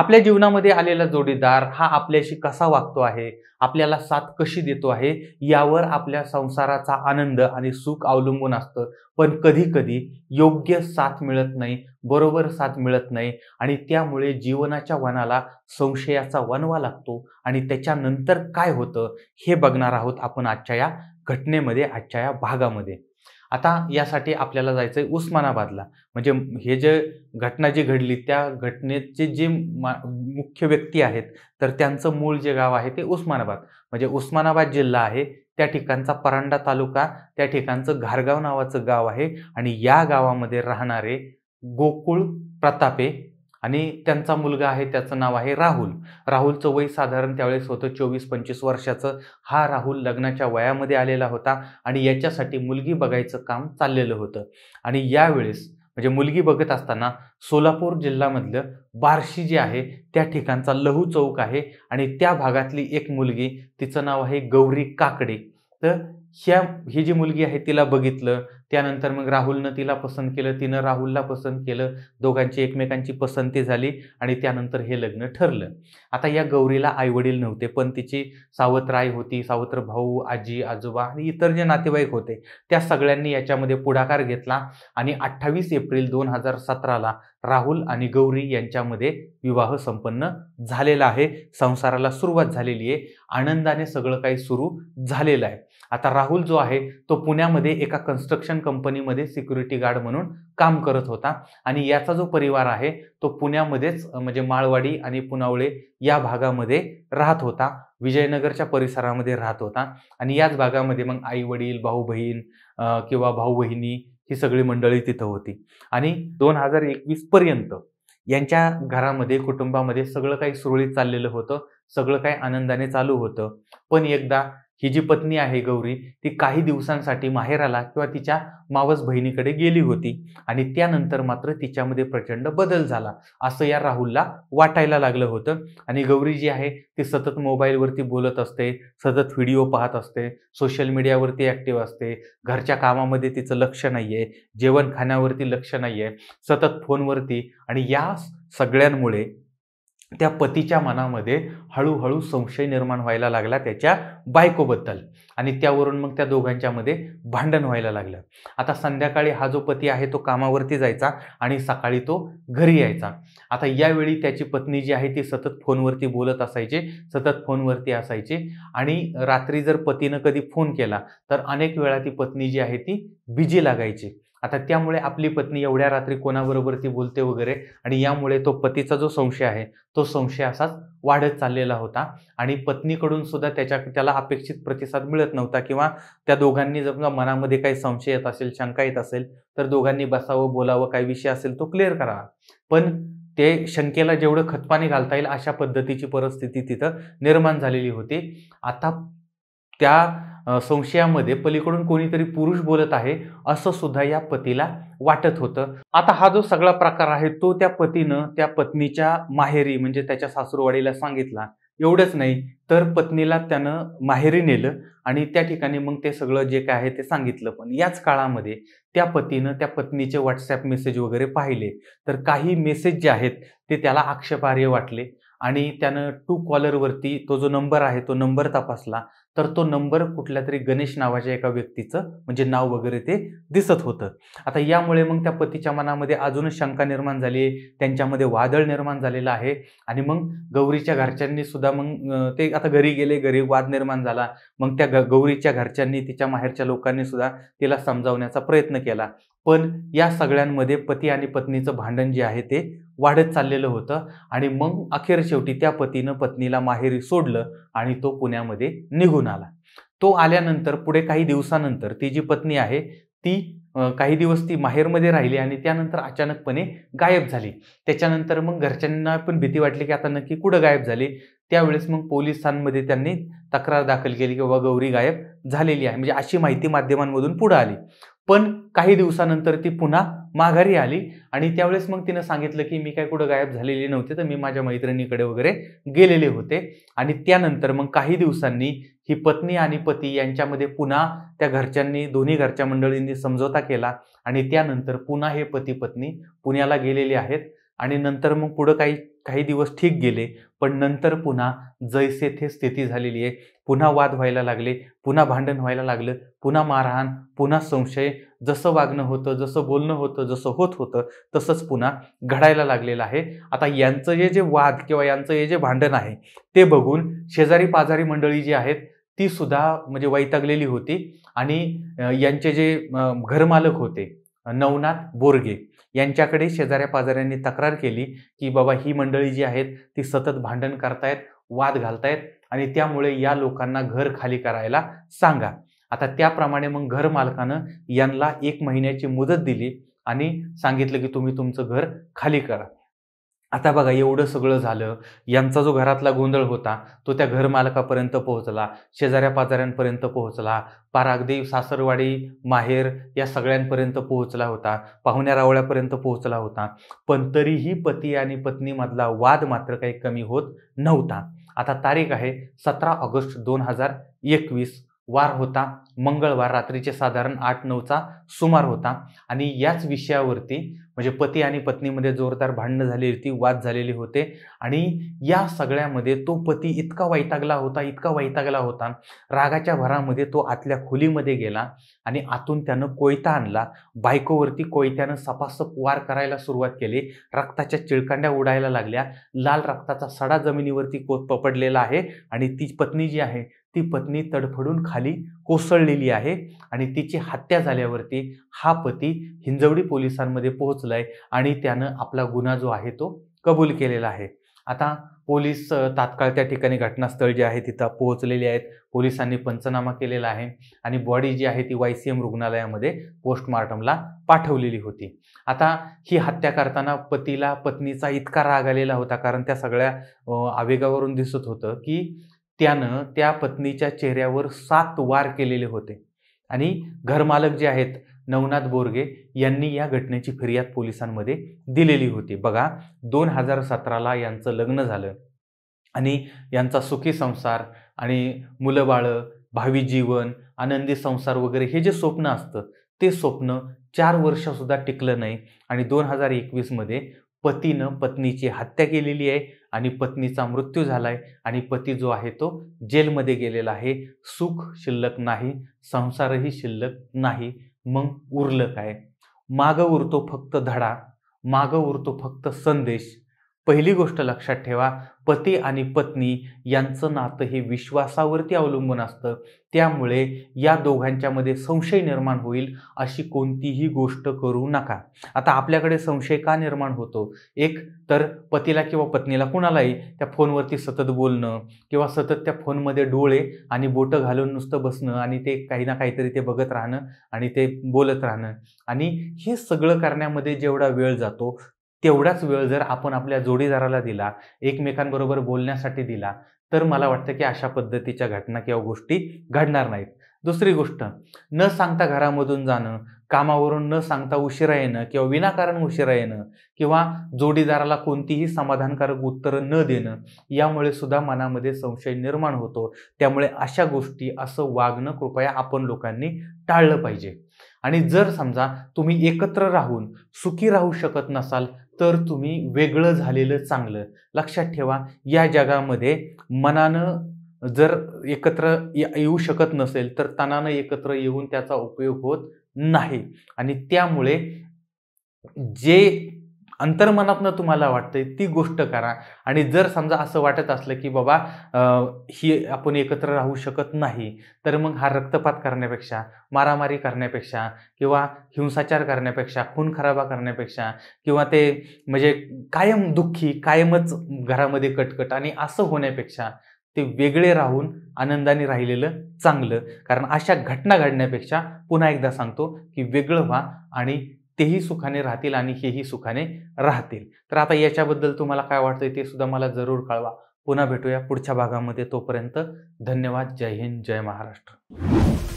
आपल्या जीवनामध्ये आलेला जोडीदार हा आपल्याशी कसा वागतो आहे आपल्याला साथ कशी देतो आहे यावर आपल्या संसाराचा आनंद आणि सुख अवलंबून असतं पण कधीकधी योग्य साथ मिळत नाही बरोबर साथ मिळत नाही आणि त्यामुळे जीवनाच्या वनाला संशयाचा वनवा लागतो आणि त्याच्यानंतर काय होतं हे बघणार आहोत आपण आजच्या या घटनेमध्ये आजच्या या भागामध्ये आता यासाठी आपल्याला जायचं आहे उस्मानाबादला म्हणजे हे जे घटना जी घडली त्या घटनेचे जे मुख्य व्यक्ती आहेत तर त्यांचं मूळ जे गाव आहे ते उस्मानाबाद म्हणजे उस्मानाबाद जिल्हा आहे त्या ठिकाणचा परांडा तालुका त्या ठिकाणचं घारगाव नावाचं गाव आहे आणि या गावामध्ये राहणारे गोकुळ प्रतापे आणि त्यांचा मुलगा आहे त्याचं नाव आहे राहुल राहुलचं वय साधारण त्यावेळेस होतं चोवीस पंचवीस वर्षाचं हा राहुल लग्नाच्या वयामध्ये आलेला होता आणि याच्यासाठी मुलगी बघायचं काम चाललेलं होतं आणि यावेळेस म्हणजे मुलगी बघत असताना सोलापूर जिल्ह्यामधलं बार्शी जे आहे त्या ठिकाणचा लहू चौक आहे आणि त्या भागातली एक मुलगी तिचं नाव आहे गौरी काकडे तर ह्या ही जी मुलगी आहे तिला बघितलं त्यानंतर मग राहुलनं तिला पसंत केलं तिनं राहुलला पसंत केलं दोघांची एकमेकांची पसंती झाली आणि त्यानंतर हे लग्न ठरलं आता या गौरीला आईवडील नव्हते पण तिची सावत्र आई होती सावत्र भाऊ आजी आजोबा आणि इतर जे नातेवाईक होते त्या सगळ्यांनी याच्यामध्ये पुढाकार घेतला आणि अठ्ठावीस एप्रिल दोन हजार सतराला राहुल आणि गौरी यांच्यामध्ये विवाह संपन्न झालेला आहे संसाराला सुरुवात झालेली आहे आनंदाने सगळं काही सुरू झालेलं आहे आता राहुल जो आहे तो पुण्यामध्ये एका कन्स्ट्रक्शन कंपनीमध्ये सिक्युरिटी गार्ड म्हणून काम करत होता आणि याचा जो परिवार आहे तो पुण्यामध्येच म्हणजे माळवाडी आणि पुनावळे या भागामध्ये राहत होता विजयनगरच्या परिसरामध्ये राहत होता आणि याच भागामध्ये मग आई वडील भाऊ बहीण किंवा भाऊ बहिणी ही सगळी मंडळी तिथं होती आणि दोन हजार एकवीस पर्यंत यांच्या घरामध्ये कुटुंबामध्ये सगळं काही सुरळीत चाललेलं होतं सगळं काही आनंदाने चालू होतं पण एकदा ही जी पत्नी आहे गौरी ती काही दिवसांसाठी आला किंवा तिच्या मावस बहिणीकडे गेली होती आणि त्यानंतर मात्र तिच्यामध्ये प्रचंड बदल झाला असं या राहुलला वाटायला लागलं होतं आणि गौरी जी आहे ती सतत मोबाईलवरती बोलत असते सतत व्हिडिओ पाहत असते सोशल मीडियावरती ॲक्टिव्ह असते घरच्या कामामध्ये तिचं लक्ष नाही आहे जेवण खाण्यावरती लक्ष नाही आहे सतत फोनवरती आणि या सगळ्यांमुळे त्या पतीच्या मनामध्ये हळूहळू संशय निर्माण व्हायला लागला त्याच्या बायकोबद्दल आणि त्यावरून मग त्या दोघांच्यामध्ये भांडण व्हायला लागलं आता संध्याकाळी हा जो पती आहे तो कामावरती जायचा आणि सकाळी तो घरी यायचा आता यावेळी त्याची पत्नी जी आहे ती सतत फोनवरती बोलत असायचे सतत फोनवरती असायचे आणि रात्री जर पतीनं कधी फोन केला तर अनेक वेळा ती पत्नी जी आहे ती बिजी लागायची आता त्यामुळे आपली पत्नी एवढ्या रात्री कोणाबरोबर ती बोलते वगैरे आणि यामुळे तो पतीचा जो संशय आहे तो संशय असाच वाढत चाललेला होता आणि पत्नीकडून सुद्धा त्याच्या त्याला अपेक्षित प्रतिसाद मिळत नव्हता किंवा त्या दोघांनी जर मनामध्ये काही संशय येत असेल शंका येत असेल तर दोघांनी बसावं बोलावं काही विषय असेल तो क्लिअर करावा पण ते शंकेला जेवढं खतपाणी घालता येईल अशा पद्धतीची परिस्थिती तिथं निर्माण झालेली होती आता त्या संशयामध्ये पलीकडून कोणीतरी पुरुष बोलत आहे असं सुद्धा या पतीला वाटत होतं आता हा जो सगळा प्रकार आहे तो त्या पतीनं त्या पत्नीच्या माहेरी म्हणजे त्याच्या सासूरवाडीला सांगितला एवढंच नाही तर पत्नीला त्यानं माहेरी नेलं आणि त्या ठिकाणी मग ते सगळं जे काय आहे ते सांगितलं पण याच काळामध्ये त्या पतीनं त्या पत्नीचे व्हॉट्सॲप मेसेज वगैरे पाहिले तर काही मेसेज जे आहेत ते त्याला आक्षेपार्ह वाटले आणि त्यानं टू कॉलरवरती तो जो नंबर आहे तो नंबर तपासला तर तो नंबर कुठल्या तरी गणेश नावाच्या एका व्यक्तीचं म्हणजे नाव वगैरे ते दिसत होतं आता यामुळे मग त्या पतीच्या मनामध्ये अजूनच शंका निर्माण झाली त्यांच्यामध्ये वादळ निर्माण झालेला आहे आणि मग गौरीच्या घरच्यांनी सुद्धा मग ते आता घरी गेले घरी वाद निर्माण झाला मग त्या गौरीच्या घरच्यांनी तिच्या माहेरच्या लोकांनी सुद्धा तिला समजावण्याचा प्रयत्न केला पण या सगळ्यांमध्ये पती आणि पत्नीचं भांडण जे आहे ते वाढत चाललेलं होतं आणि मग अखेर शेवटी त्या पतीनं पत्नीला माहेरी सोडलं आणि तो पुण्यामध्ये निघून आला तो आल्यानंतर पुढे काही दिवसानंतर ती जी पत्नी आहे ती काही दिवस ती माहेरमध्ये राहिली आणि त्यानंतर अचानकपणे गायब झाली त्याच्यानंतर मग घरच्यांना पण भीती वाटली की आता नक्की कुठं गायब झाली त्यावेळेस मग पोलिसांमध्ये त्यांनी तक्रार दाखल केली की गौरी गायब झालेली आहे म्हणजे अशी माहिती माध्यमांमधून पुढं आली पण काही दिवसानंतर ती पुन्हा माघारी आली आणि त्यावेळेस मग तिनं सांगितलं की मी काय कुठं गायब झालेली नव्हते तर मी माझ्या मैत्रिणीकडे वगैरे गेलेले होते आणि त्यानंतर मग काही दिवसांनी ही पत्नी आणि पती यांच्यामध्ये पुन्हा त्या घरच्यांनी दोन्ही घरच्या मंडळींनी समजोता केला आणि त्यानंतर पुन्हा हे पती पत्नी पुण्याला गेलेले आहेत आणि नंतर मग पुढं काही काही दिवस ठीक गेले पण नंतर पुन्हा जैसे स्थिती झालेली आहे पुन्हा वाद व्हायला लागले पुन्हा भांडण व्हायला लागलं पुन्हा मारहाण पुन्हा संशय जसं वागणं होतं जसं बोलणं होतं जसं होत होतं तसंच पुन्हा घडायला लागलेलं आहे आता यांचं हे जे वाद किंवा यांचं हे जे भांडण आहे ते बघून शेजारी पाजारी मंडळी जी आहेत ती सुद्धा म्हणजे वैतागलेली होती आणि यांचे जे घरमालक होते नवनाथ बोरगे यांच्याकडे शेजाऱ्या पाजाऱ्यांनी तक्रार केली की बाबा ही मंडळी जी आहेत ती सतत भांडण करतायत वाद घालतायत आणि त्यामुळे या लोकांना घर खाली करायला सांगा आता त्याप्रमाणे मग घर मालकानं यांना एक महिन्याची मुदत दिली आणि सांगितलं की तुम्ही तुमचं घर खाली करा आता बघा एवढं सगळं झालं यांचा जो घरातला गोंधळ होता तो त्या घरमालकापर्यंत पोहोचला शेजाऱ्या पाजाऱ्यांपर्यंत पोहोचला पार अगदी सासरवाडी माहेर या सगळ्यांपर्यंत पोहोचला होता पाहुण्या रावळ्यापर्यंत पोहोचला होता पण तरीही पती आणि पत्नीमधला वाद मात्र काही कमी होत नव्हता आता तारीख आहे सतरा ऑगस्ट दोन हजार एकवीस वार होता मंगळवार रात्रीचे साधारण आठ नऊचा सुमार होता आणि याच विषयावरती म्हणजे पती आणि पत्नीमध्ये जोरदार भांडणं झाली होती वाद झालेली होते आणि या सगळ्यामध्ये तो पती इतका वैतागला होता इतका वैतागला होता रागाच्या भरामध्ये तो आतल्या खोलीमध्ये गेला आणि आतून त्यानं कोयता आणला बायकोवरती कोयत्यानं सपासप वार करायला सुरुवात केली रक्ताच्या चिळकांड्या उडायला लागल्या लाल रक्ताचा सडा जमिनीवरती को पपडलेला आहे आणि ती पत्नी जी आहे ती पत्नी तडफडून खाली कोसळलेली आहे आणि तिची हत्या झाल्यावरती हा पती हिंजवडी पोलिसांमध्ये पोहोचलाय आणि त्यानं आपला गुन्हा जो आहे तो कबूल केलेला आहे आता पोलीस तात्काळ त्या ठिकाणी घटनास्थळ जे आहे तिथं पोहोचलेले आहेत पोलिसांनी पंचनामा केलेला आहे आणि बॉडी जी आहे ती वाय सी एम रुग्णालयामध्ये पोस्टमॉर्टमला पाठवलेली होती आता ही हत्या करताना पतीला पत्नीचा इतका राग आलेला होता कारण त्या सगळ्या आवेगावरून दिसत होतं की त्यानं त्या पत्नीच्या चेहऱ्यावर सात वार केलेले होते आणि घरमालक जे आहेत नवनाथ बोरगे यांनी या घटनेची फिर्याद पोलिसांमध्ये दिलेली होती बघा दोन हजार सतराला यांचं लग्न झालं आणि यांचा सुखी संसार आणि मुलं बाळं भावी जीवन आनंदी संसार वगैरे हे जे स्वप्न असतं ते स्वप्न चार वर्षसुद्धा टिकलं नाही आणि दोन हजार एकवीसमध्ये पतीनं पत्नीची हत्या केलेली आहे आणि पत्नीचा मृत्यू झाला आहे आणि पती जो आहे तो जेलमध्ये गेलेला आहे सुख शिल्लक नाही संसारही शिल्लक नाही मग उरलं काय मागं उरतो फक्त धडा माग उरतो फक्त संदेश पहिली गोष्ट लक्षात ठेवा पती आणि पत्नी यांचं नातं हे विश्वासावरती अवलंबून असतं त्यामुळे या दोघांच्यामध्ये संशय निर्माण होईल अशी कोणतीही गोष्ट करू नका आता आपल्याकडे संशय का निर्माण होतो एक तर पतीला किंवा पत्नीला कुणालाही त्या फोनवरती सतत बोलणं किंवा सतत त्या फोनमध्ये डोळे आणि बोटं घालून नुसतं बसणं आणि ते काही ना काहीतरी ते बघत राहणं आणि ते बोलत राहणं आणि हे सगळं करण्यामध्ये जेवढा वेळ जातो तेवढाच वेळ जर आपण आपल्या जोडीदाराला दिला एकमेकांबरोबर बोलण्यासाठी दिला तर मला वाटतं की अशा पद्धतीच्या घटना किंवा गोष्टी घडणार नाहीत दुसरी गोष्ट न सांगता घरामधून जाणं कामावरून न सांगता उशिरा येणं किंवा विनाकारण उशिरा येणं किंवा जोडीदाराला कोणतीही समाधानकारक उत्तरं न देणं यामुळे सुद्धा मनामध्ये संशय निर्माण होतो त्यामुळे अशा गोष्टी असं वागणं कृपया आपण लोकांनी टाळलं पाहिजे आणि जर समजा तुम्ही एकत्र राहून सुखी राहू शकत नसाल तर तुम्ही वेगळं झालेलं चांगलं लक्षात ठेवा या जगामध्ये मनानं जर एकत्र येऊ शकत नसेल तर तणानं एकत्र येऊन त्याचा उपयोग होत नाही आणि त्यामुळे जे अंतर्मनातनं तुम्हाला वाटतंय ती गोष्ट करा आणि जर समजा असं वाटत असलं की बाबा ही आपण एकत्र राहू शकत नाही तर मग हा रक्तपात करण्यापेक्षा मारामारी करण्यापेक्षा किंवा हिंसाचार करण्यापेक्षा खून खराबा करण्यापेक्षा किंवा ते म्हणजे कायम दुःखी कायमच घरामध्ये कटकट आणि असं होण्यापेक्षा ते वेगळे राहून आनंदाने राहिलेलं चांगलं कारण अशा घटना घडण्यापेक्षा पुन्हा एकदा सांगतो की वेगळं व्हा आणि तेही सुखाने राहतील आणि हेही सुखाने राहतील तर आता याच्याबद्दल तुम्हाला काय वाटतंय ते सुद्धा मला जरूर कळवा पुन्हा भेटूया पुढच्या भागामध्ये तोपर्यंत धन्यवाद जय हिंद जय महाराष्ट्र